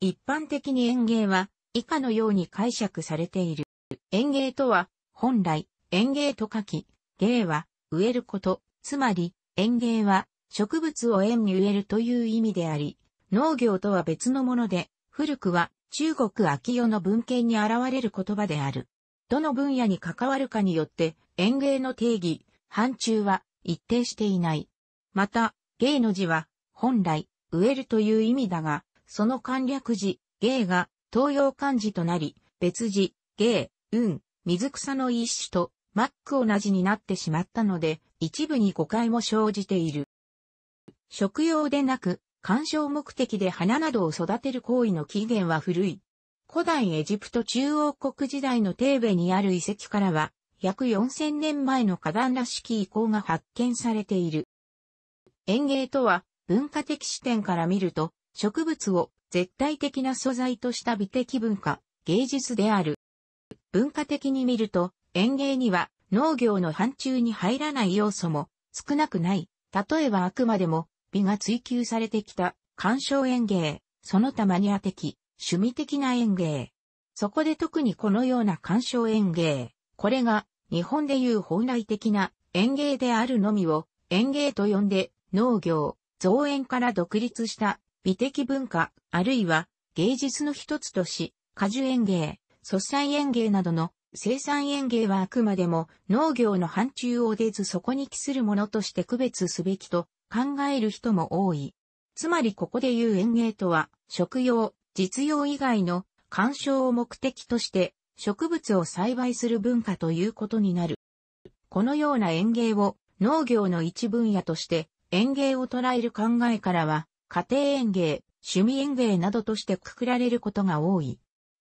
一般的に園芸は以下のように解釈されている。園芸とは、本来、園芸と書き、芸は植えること、つまり園芸は植物を園に植えるという意味であり、農業とは別のもので、古くは中国秋代の文献に現れる言葉である。どの分野に関わるかによって園芸の定義、範疇は一定していない。また、芸の字は本来植えるという意味だが、その簡略字、芸が東洋漢字となり、別字、芸、運、水草の一種と、マック同じになってしまったので、一部に誤解も生じている。食用でなく、鑑賞目的で花などを育てる行為の起源は古い。古代エジプト中央国時代のテーベにある遺跡からは、約4000年前の花壇らしき遺構が発見されている。園芸とは、文化的視点から見ると、植物を絶対的な素材とした美的文化、芸術である。文化的に見ると、園芸には農業の範疇に入らない要素も少なくない。例えばあくまでも美が追求されてきた鑑賞園芸、その他マニア的、趣味的な園芸。そこで特にこのような鑑賞園芸、これが日本でいう本来的な園芸であるのみを園芸と呼んで農業、造園から独立した美的文化、あるいは芸術の一つとし、果樹園芸、素菜園芸などの生産園芸はあくまでも農業の範疇を出ずそこに帰するものとして区別すべきと考える人も多い。つまりここで言う園芸とは、食用、実用以外の鑑賞を目的として植物を栽培する文化ということになる。このような園芸を農業の一分野として園芸を捉える考えからは家庭園芸、趣味園芸などとしてくくられることが多い。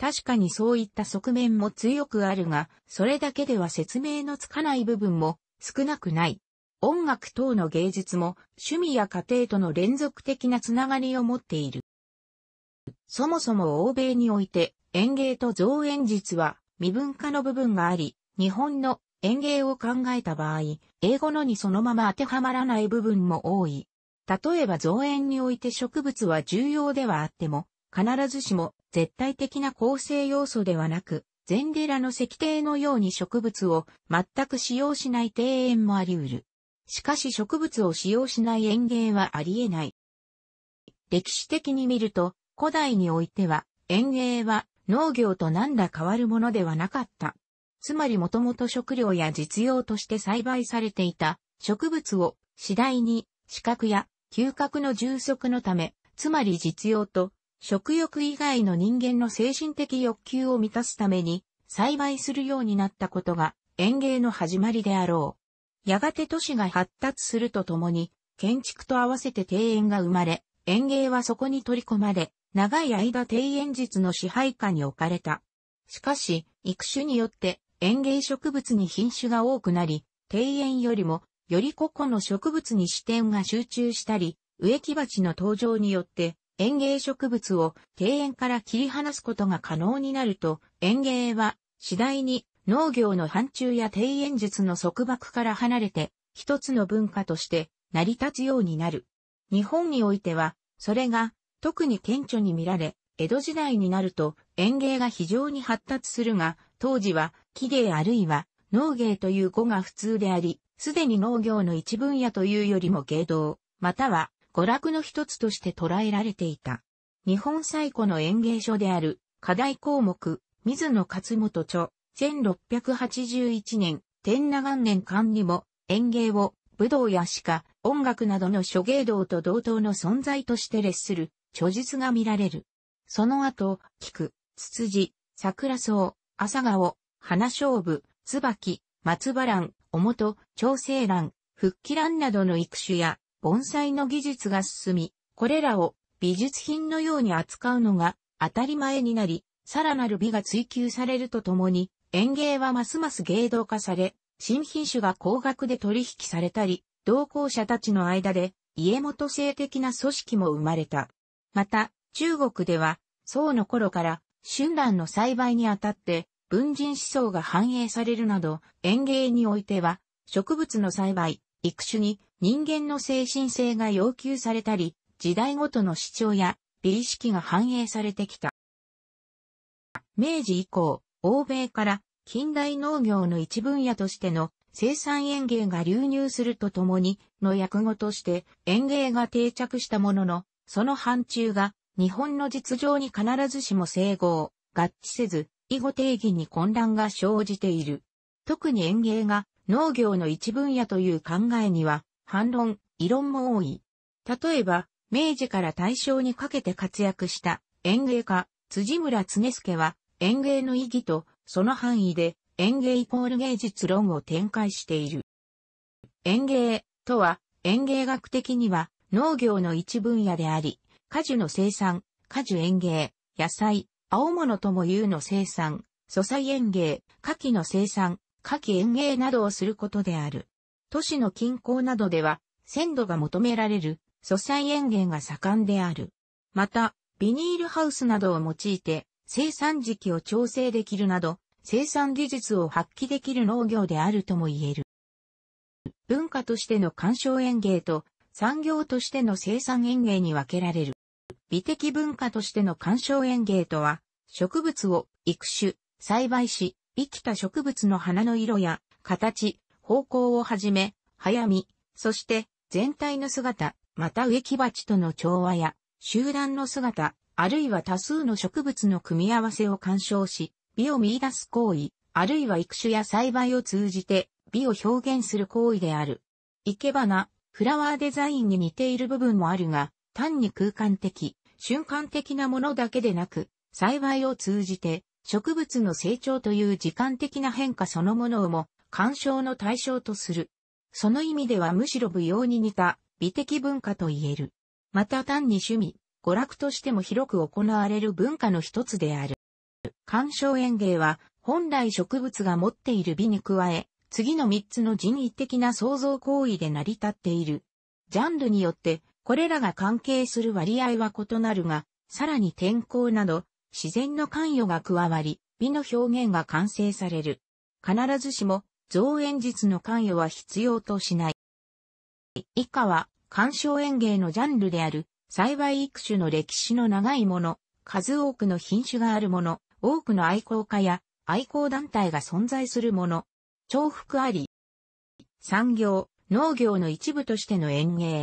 確かにそういった側面も強くあるが、それだけでは説明のつかない部分も少なくない。音楽等の芸術も趣味や家庭との連続的なつながりを持っている。そもそも欧米において園芸と造園術は未分化の部分があり、日本の園芸を考えた場合、英語のにそのまま当てはまらない部分も多い。例えば造園において植物は重要ではあっても、必ずしも絶対的な構成要素ではなく、禅寺の石庭のように植物を全く使用しない庭園もあり得る。しかし植物を使用しない園芸はあり得ない。歴史的に見ると、古代においては、園芸は農業と何ら変わるものではなかった。つまりもともと食料や実用として栽培されていた植物を次第に資格や嗅覚の充足のため、つまり実用と、食欲以外の人間の精神的欲求を満たすために、栽培するようになったことが、園芸の始まりであろう。やがて都市が発達するとともに、建築と合わせて庭園が生まれ、園芸はそこに取り込まれ、長い間庭園術の支配下に置かれた。しかし、育種によって園芸植物に品種が多くなり、庭園よりもより個々の植物に視点が集中したり、植木鉢の登場によって、園芸植物を庭園から切り離すことが可能になると、園芸は次第に農業の範疇や庭園術の束縛から離れて、一つの文化として成り立つようになる。日本においては、それが特に顕著に見られ、江戸時代になると園芸が非常に発達するが、当時は木芸あるいは農芸という語が普通であり、すでに農業の一分野というよりも芸道、または娯楽の一つとして捉えられていた。日本最古の演芸所である課題項目、水野勝元著、1681年、天長年間にも演芸を武道や鹿、音楽などの諸芸道と同等の存在として列する著述が見られる。その後、菊、ツツジ、桜草、朝顔、花勝負、椿、松原おもと、調整欄、復帰欄などの育種や盆栽の技術が進み、これらを美術品のように扱うのが当たり前になり、さらなる美が追求されるとともに、園芸はますます芸道化され、新品種が高額で取引されたり、同行者たちの間で家元性的な組織も生まれた。また、中国では、宋の頃から、春蘭の栽培にあたって、文人思想が反映されるなど、園芸においては、植物の栽培、育種に人間の精神性が要求されたり、時代ごとの主張や美意識が反映されてきた。明治以降、欧米から近代農業の一分野としての生産園芸が流入するとともにの訳語として園芸が定着したものの、その範疇が日本の実情に必ずしも整合、合致せず、以後定義に混乱が生じている。特に園芸が農業の一分野という考えには反論、異論も多い。例えば、明治から大正にかけて活躍した園芸家、辻村常助は園芸の意義とその範囲で園芸イコール芸術論を展開している。園芸とは園芸学的には農業の一分野であり、果樹の生産、果樹園芸、野菜、青物とも言うの生産、素材園芸、夏季の生産、夏季園芸などをすることである。都市の近郊などでは、鮮度が求められる、素材園芸が盛んである。また、ビニールハウスなどを用いて、生産時期を調整できるなど、生産技術を発揮できる農業であるとも言える。文化としての鑑賞園芸と産業としての生産園芸に分けられる。美的文化としての鑑賞園芸とは、植物を育種、栽培し、生きた植物の花の色や形、方向をはじめ、早見、そして全体の姿、また植木鉢との調和や集団の姿、あるいは多数の植物の組み合わせを鑑賞し、美を見出す行為、あるいは育種や栽培を通じて美を表現する行為である。生け花、フラワーデザインに似ている部分もあるが、単に空間的、瞬間的なものだけでなく、栽培を通じて、植物の成長という時間的な変化そのものをも、干渉の対象とする。その意味ではむしろ舞踊に似た美的文化と言える。また単に趣味、娯楽としても広く行われる文化の一つである。干渉園芸は本来植物が持っている美に加え、次の三つの人為的な創造行為で成り立っている。ジャンルによってこれらが関係する割合は異なるが、さらに天候など、自然の関与が加わり、美の表現が完成される。必ずしも、造園術の関与は必要としない。以下は、鑑賞園芸のジャンルである、幸い育種の歴史の長いもの、数多くの品種があるもの、多くの愛好家や愛好団体が存在するもの、重複あり、産業、農業の一部としての園芸、